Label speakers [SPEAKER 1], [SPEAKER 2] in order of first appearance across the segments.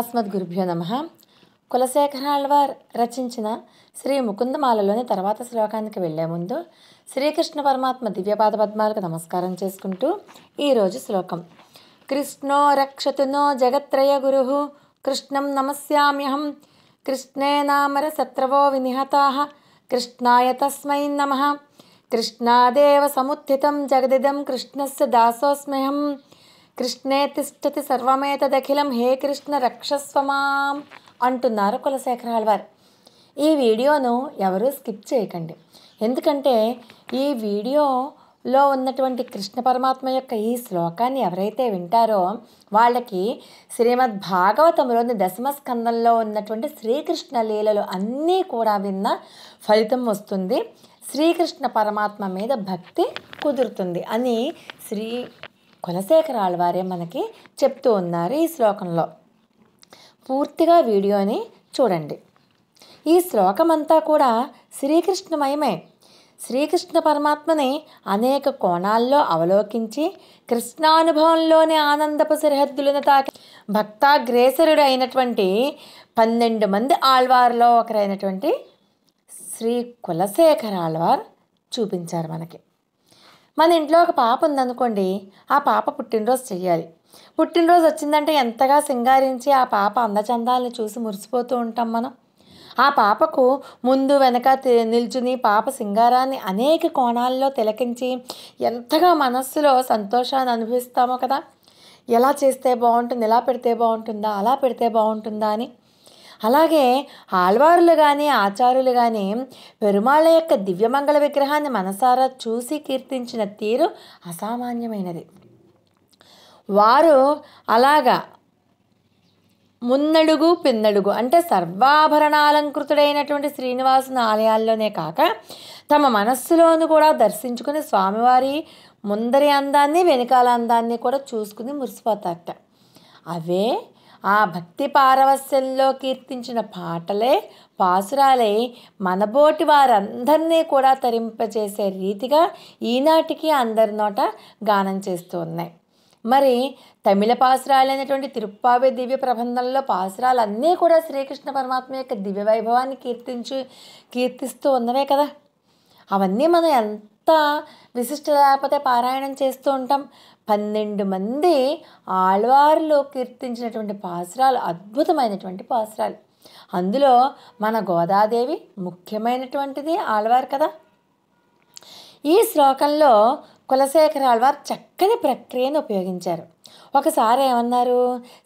[SPEAKER 1] అస్మద్ గురుభ్యో నమ కులశేఖరాళ్వార్ రచించిన శ్రీ ముకుందమాలలోని తర్వాత శ్లోకానికి వెళ్లే ముందు శ్రీకృష్ణ పరమాత్మ దివ్యపాద పద్మాలకు నమస్కారం చేసుకుంటూ ఈరోజు శ్లోకం కృష్ణో రక్షతునో జగత్రయ గురు కృష్ణం నమస్యామ్యహం కృష్ణే నామర శత్రవో వినిహతా కృష్ణాయ తస్మై నమ కృష్ణాదేవ సముత్థితం జగదిదం కృష్ణస్ దాసోస్మ్యహం కృష్ణే తిష్టతి సర్వమేతదఖిలం హే కృష్ణ రక్షస్వమాం అంటున్నారు కులశేఖరాల్ వారు ఈ వీడియోను ఎవరూ స్కిప్ చేయకండి ఎందుకంటే ఈ వీడియోలో ఉన్నటువంటి కృష్ణ పరమాత్మ యొక్క ఈ శ్లోకాన్ని ఎవరైతే వింటారో వాళ్ళకి శ్రీమద్ భాగవతంలోని దశమ స్కందంలో ఉన్నటువంటి శ్రీకృష్ణ లీలలు అన్నీ కూడా విన్న ఫలితం వస్తుంది శ్రీకృష్ణ పరమాత్మ మీద భక్తి కుదురుతుంది అని శ్రీ కులశేఖరాల వారే మనకి చెప్తూ ఉన్నారు ఈ శ్లోకంలో పూర్తిగా వీడియోని చూడండి ఈ శ్లోకమంతా కూడా శ్రీకృష్ణమయమే శ్రీకృష్ణ పరమాత్మని అనేక కోణాల్లో అవలోకించి కృష్ణానుభవంలోని ఆనందపు సరిహద్దులను తాకి భక్తాగ్రేసరుడు అయినటువంటి పన్నెండు మంది ఆళ్వార్లో ఒకరైనటువంటి శ్రీ కులశేఖర ఆళ్వార్ చూపించారు మనకి మన ఇంట్లో ఒక పాప ఉందనుకోండి ఆ పాప పుట్టినరోజు చెయ్యాలి పుట్టినరోజు వచ్చిందంటే ఎంతగా సింగారించి ఆ పాప అందచందాలను చూసి మురిసిపోతూ ఉంటాం మనం ఆ పాపకు ముందు వెనక నిల్చుని పాప సింగారాన్ని అనేక కోణాల్లో తిలకించి ఎంతగా మనస్సులో సంతోషాన్ని అనుభవిస్తామో కదా ఎలా చేస్తే బాగుంటుంది ఎలా పెడితే బాగుంటుందా అలా పెడితే బాగుంటుందా అని అలాగే ఆళ్వారులు కానీ ఆచార్యులు కానీ పెరుమాళ్ళ యొక్క దివ్యమంగళ విగ్రహాన్ని మనసారా చూసి కీర్తించిన తీరు అసామాన్యమైనది వారు అలాగా మున్నడుగు పిన్నడుగు అంటే సర్వాభరణాలంకృతుడైనటువంటి శ్రీనివాసుని ఆలయాల్లోనే కాక తమ మనస్సులోను కూడా దర్శించుకుని స్వామివారి ముందరి అందాన్ని వెనకాల అందాన్ని కూడా చూసుకుని మురిసిపోతారట అవే ఆ భక్తి పారవస్యంలో కీర్తించిన పాటలే పాసురాలై మనబోటి వారందరినీ కూడా తరింపజేసే రీతిగా ఈనాటికి అందరి నోట గానం చేస్తూ ఉన్నాయి మరి తమిళ పాసురాలైనటువంటి తిరుప్పావే దివ్య ప్రబంధంలో పాసురాలన్నీ కూడా శ్రీకృష్ణ పరమాత్మ యొక్క దివ్య వైభవాన్ని కీర్తించు కీర్తిస్తూ ఉన్నవే కదా అవన్నీ మనం ఎంత విశిష్ట లేకపోతే పారాయణం చేస్తూ ఉంటాం పన్నెండు మంది ఆళ్వారులో కీర్తించినటువంటి పాసురాలు అద్భుతమైనటువంటి పాసరాలు అందులో మన గోదాదేవి ముఖ్యమైనటువంటిది ఆళ్వారు కదా ఈ శ్లోకంలో కులశేఖర ఆళ్వారు చక్కని ప్రక్రియను ఉపయోగించారు ఒకసారి ఏమన్నారు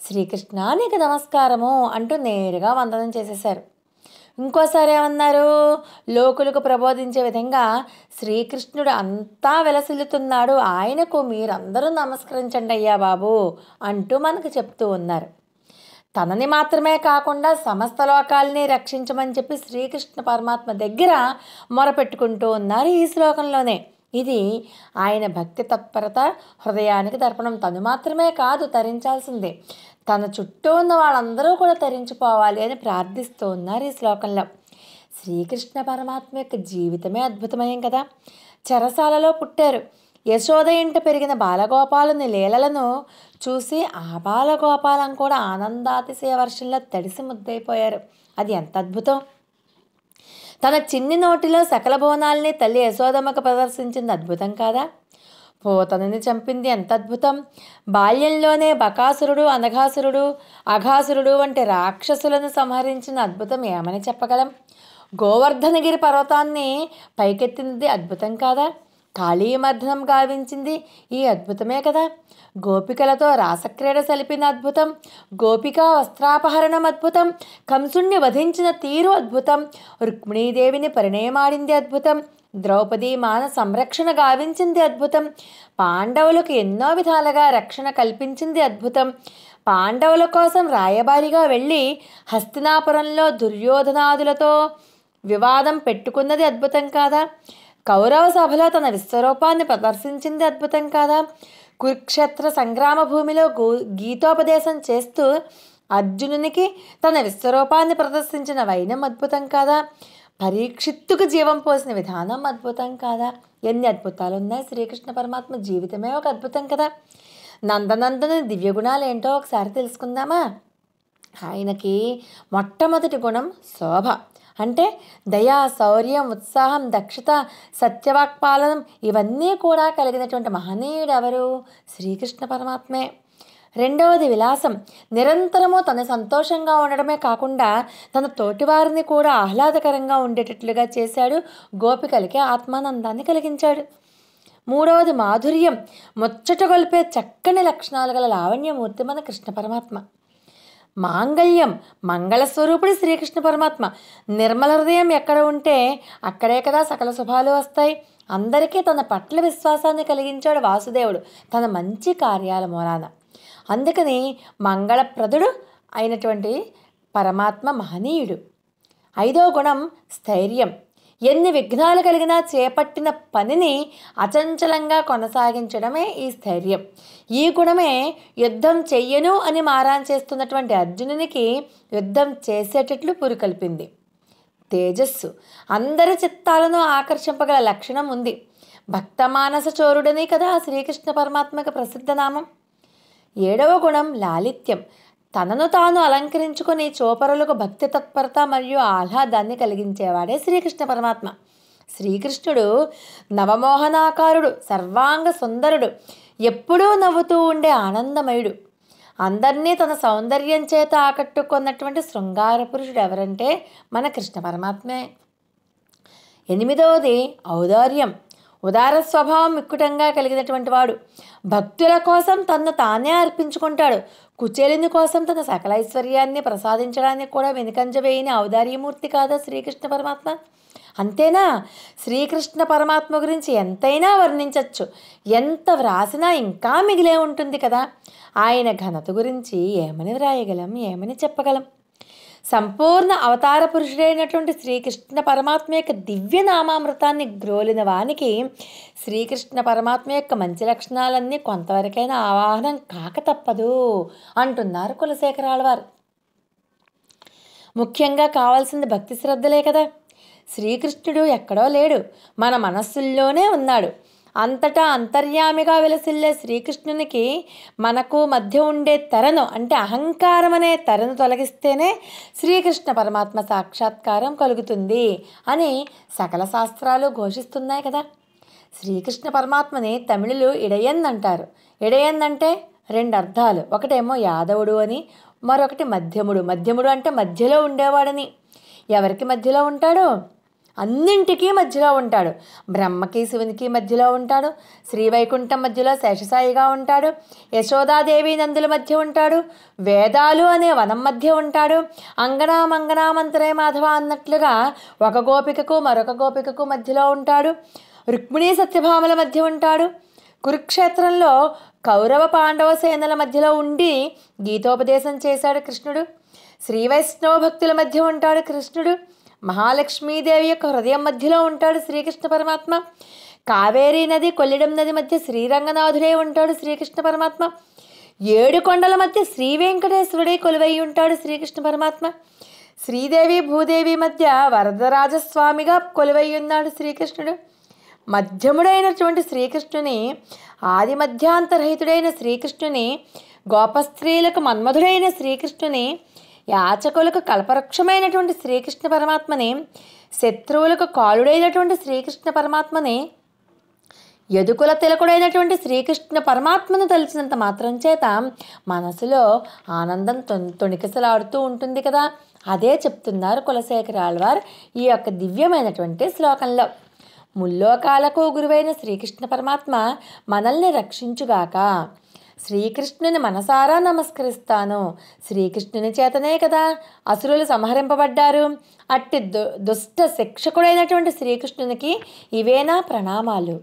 [SPEAKER 1] శ్రీకృష్ణానికి నమస్కారము అంటూ నేరుగా వందనం చేసేశారు ఇంకోసారి ఏమన్నారు లోకులకు ప్రబోధించే విధంగా శ్రీకృష్ణుడు అంతా వెలసిల్లుతున్నాడు ఆయనకు మీరందరూ నమస్కరించండి అయ్యా బాబు అంటూ మనకు చెప్తూ ఉన్నారు తనని మాత్రమే కాకుండా సమస్త లోకాలని రక్షించమని చెప్పి శ్రీకృష్ణ పరమాత్మ దగ్గర మొరపెట్టుకుంటూ ఉన్నారు ఈ శ్లోకంలోనే ఇది ఆయన భక్తి తత్పరత హృదయానికి తర్పణం తను మాత్రమే కాదు తరించాల్సిందే తన చుట్టూ ఉన్న వాళ్ళందరూ కూడా తరించిపోవాలి అని ప్రార్థిస్తూ ఉన్నారు ఈ శ్లోకంలో శ్రీకృష్ణ పరమాత్మ యొక్క జీవితమే అద్భుతమయం కదా చెరసాలలో పుట్టారు యశోద ఇంట పెరిగిన బాలగోపాలుని లీలలను చూసి ఆ బాలగోపాలం కూడా ఆనందాతిశయ వర్షంలో తడిసి ముద్దయిపోయారు అది ఎంత అద్భుతం తన చిన్ని నోటిలో సకల భువనాల్ని తల్లి యశోదమ్మకు ప్రదర్శించింది అద్భుతం కాదా పోతనని చంపింది ఎంత అద్భుతం బాల్యంలోనే బకాసురుడు అనఘాసురుడు అఘాసురుడు వంటి రాక్షసులను సంహరించిన అద్భుతం ఏమని చెప్పగలం గోవర్ధనగిరి పర్వతాన్ని పైకెత్తింది అద్భుతం కాదా మర్దనం గావించింది ఈ అద్భుతమే కదా గోపికలతో రాసక్రీడ సలిపిన అద్భుతం గోపికా వస్త్రాపహరణం అద్భుతం కంసుణ్ణి వధించిన తీరు అద్భుతం రుక్మిణీదేవిని పరిణయమాడింది అద్భుతం ద్రౌపది మాన సంరక్షణ గావించింది అద్భుతం పాండవులకు ఎన్నో విధాలుగా రక్షణ కల్పించింది అద్భుతం పాండవుల కోసం రాయబారిగా వెళ్ళి హస్తినాపురంలో దుర్యోధనాదులతో వివాదం పెట్టుకున్నది అద్భుతం కాదా కౌరవ సభలో తన విశ్వరూపాన్ని ప్రదర్శించింది అద్భుతం కాదా కురుక్షేత్ర సంగ్రామ భూమిలో గీతోపదేశం చేస్తూ అర్జునునికి తన విశ్వరూపాన్ని ప్రదర్శించిన వైనం అద్భుతం కాదా పరీక్షిత్తుకు జీవం పోసిన విధానం అద్భుతం కాదా ఎన్ని అద్భుతాలు ఉన్నాయి శ్రీకృష్ణ పరమాత్మ జీవితమే ఒక అద్భుతం కదా దివ్య దివ్యగుణాలు ఏంటో ఒకసారి తెలుసుకుందామా ఆయనకి మొట్టమొదటి గుణం శోభ అంటే దయ శౌర్యం ఉత్సాహం దక్షత సత్యవాక్పాలనం ఇవన్నీ కూడా కలిగినటువంటి మహనీయుడు ఎవరు శ్రీకృష్ణ పరమాత్మే రెండవది విలాసం నిరంతరము తను సంతోషంగా ఉండడమే కాకుండా తన తోటివారిని కూడా ఆహ్లాదకరంగా ఉండేటట్లుగా చేశాడు గోపికలకి ఆత్మానందాన్ని కలిగించాడు మూడవది మాధుర్యం ముచ్చటగొల్పే చక్కని లక్షణాలు గల లావణ్యమూర్తి మన కృష్ణ పరమాత్మ మాంగళ్యం మంగళస్వరూపుడు శ్రీకృష్ణ పరమాత్మ నిర్మల హృదయం ఎక్కడ ఉంటే అక్కడే కదా సకల శుభాలు వస్తాయి అందరికీ తన పట్ల విశ్వాసాన్ని కలిగించాడు వాసుదేవుడు తన మంచి కార్యాల మూలాన అందుకని మంగళప్రదుడు అయినటువంటి పరమాత్మ మహనీయుడు ఐదో గుణం స్థైర్యం ఎన్ని విఘ్నాలు కలిగినా చేపట్టిన పనిని అచంచలంగా కొనసాగించడమే ఈ స్థైర్యం ఈ గుణమే యుద్ధం చెయ్యను అని మారాన్ చేస్తున్నటువంటి అర్జునునికి యుద్ధం చేసేటట్లు పురికల్పింది తేజస్సు అందరి చిత్తాలను ఆకర్షింపగల లక్షణం ఉంది భక్తమానస చోరుడనే కదా శ్రీకృష్ణ పరమాత్మకు ప్రసిద్ధ నామం ఏడవ గుణం లాలిత్యం తనను తాను అలంకరించుకుని చోపరులకు భక్తి తత్పరత మరియు ఆహ్లాదాన్ని కలిగించేవాడే శ్రీకృష్ణ పరమాత్మ శ్రీకృష్ణుడు నవమోహనాకారుడు సర్వాంగ సుందరుడు ఎప్పుడూ నవ్వుతూ ఉండే ఆనందమయుడు అందరినీ తన సౌందర్యం చేత ఆకట్టుకున్నటువంటి శృంగార పురుషుడు ఎవరంటే మన కృష్ణ పరమాత్మే ఎనిమిదవది ఔదార్యం ఉదార స్వభావం ఇక్కుటంగా కలిగినటువంటి వాడు భక్తుల కోసం తన్ను తానే అర్పించుకుంటాడు కుచేలిని కోసం తన సకలైశ్వర్యాన్ని ప్రసాదించడానికి కూడా వెనుకంజ వేయని ఔదార్యమూర్తి కాదా శ్రీకృష్ణ పరమాత్మ అంతేనా శ్రీకృష్ణ పరమాత్మ గురించి ఎంతైనా వర్ణించవచ్చు ఎంత వ్రాసినా ఇంకా మిగిలే ఉంటుంది కదా ఆయన ఘనత గురించి ఏమని వ్రాయగలం ఏమని చెప్పగలం సంపూర్ణ అవతార పురుషుడైనటువంటి శ్రీకృష్ణ పరమాత్మ యొక్క దివ్య నామామృతాన్ని గ్రోలిన వానికి శ్రీకృష్ణ పరమాత్మ యొక్క మంచి లక్షణాలన్నీ కొంతవరకైనా ఆవాహనం కాక తప్పదు అంటున్నారు కులశేఖరాల వారు ముఖ్యంగా కావాల్సింది భక్తి శ్రద్ధలే కదా శ్రీకృష్ణుడు ఎక్కడో లేడు మన మనస్సుల్లోనే ఉన్నాడు అంతటా అంతర్యామిగా వెలసిల్లే శ్రీకృష్ణునికి మనకు మధ్య ఉండే తెరను అంటే అహంకారం అనే తెరను తొలగిస్తేనే శ్రీకృష్ణ పరమాత్మ సాక్షాత్కారం కలుగుతుంది అని సకల శాస్త్రాలు ఘోషిస్తున్నాయి కదా శ్రీకృష్ణ పరమాత్మని తమిళులు ఇడయన్ అంటారు ఇడయన్ అంటే రెండు అర్థాలు ఒకటేమో యాదవుడు అని మరొకటి మధ్యముడు మధ్యముడు అంటే మధ్యలో ఉండేవాడని ఎవరికి మధ్యలో ఉంటాడో అన్నింటికీ మధ్యలో ఉంటాడు బ్రహ్మకి శివునికి మధ్యలో ఉంటాడు శ్రీవైకుంఠం మధ్యలో శేషసాయిగా ఉంటాడు యశోదాదేవి నందుల మధ్య ఉంటాడు వేదాలు అనే వనం మధ్య ఉంటాడు మంత్రే మాధవ అన్నట్లుగా ఒక గోపికకు మరొక గోపికకు మధ్యలో ఉంటాడు రుక్మిణీ సత్యభామల మధ్య ఉంటాడు కురుక్షేత్రంలో కౌరవ పాండవ సేనల మధ్యలో ఉండి గీతోపదేశం చేశాడు కృష్ణుడు శ్రీవైష్ణవ భక్తుల మధ్య ఉంటాడు కృష్ణుడు మహాలక్ష్మీదేవి యొక్క హృదయం మధ్యలో ఉంటాడు శ్రీకృష్ణ పరమాత్మ కావేరీ నది కొల్లిడం నది మధ్య శ్రీరంగనాథుడే ఉంటాడు శ్రీకృష్ణ పరమాత్మ ఏడు కొండల మధ్య శ్రీ వెంకటేశ్వరుడే కొలువై ఉంటాడు శ్రీకృష్ణ పరమాత్మ శ్రీదేవి భూదేవి మధ్య వరదరాజస్వామిగా కొలువై ఉన్నాడు శ్రీకృష్ణుడు మధ్యముడైనటువంటి శ్రీకృష్ణుని ఆది మధ్యాంతరహితుడైన శ్రీకృష్ణుని గోపస్త్రీలకు మన్మధుడైన శ్రీకృష్ణుని యాచకులకు కల్పవృక్షమైనటువంటి శ్రీకృష్ణ పరమాత్మని శత్రువులకు కాలుడైనటువంటి శ్రీకృష్ణ పరమాత్మని ఎదుకుల తిలకుడైనటువంటి శ్రీకృష్ణ పరమాత్మను తలిచినంత మాత్రం చేత మనసులో ఆనందం తొణికిసలాడుతూ ఉంటుంది కదా అదే చెప్తున్నారు కులశేఖర కులశేఖరాల్వార్ ఈ యొక్క దివ్యమైనటువంటి శ్లోకంలో ముల్లోకాలకు గురువైన శ్రీకృష్ణ పరమాత్మ మనల్ని రక్షించుగాక శ్రీకృష్ణుని మనసారా నమస్కరిస్తాను శ్రీకృష్ణుని చేతనే కదా అసురులు సంహరింపబడ్డారు అట్టి దు దుష్ట శిక్షకుడైనటువంటి శ్రీకృష్ణునికి ఇవేనా ప్రణామాలు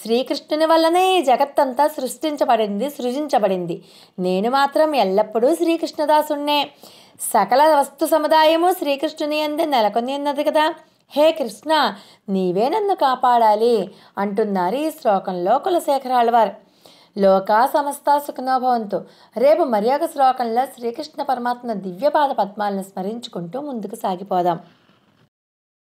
[SPEAKER 1] శ్రీకృష్ణుని వల్లనే ఈ జగత్తంతా సృష్టించబడింది సృజించబడింది నేను మాత్రం ఎల్లప్పుడూ శ్రీకృష్ణదాసుణ్ణే సకల వస్తు సముదాయము శ్రీకృష్ణుని అందే నెలకొని ఉన్నది కదా హే కృష్ణ నీవే నన్ను కాపాడాలి అంటున్నారు ఈ శ్లోకంలో కులశేఖరాళ్ళవారు లోకా సమస్త సుఖనోభవంతో రేపు మర్యాద శ్లోకంలో శ్రీకృష్ణ పరమాత్మ దివ్యపాద పద్మాలను స్మరించుకుంటూ ముందుకు సాగిపోదాం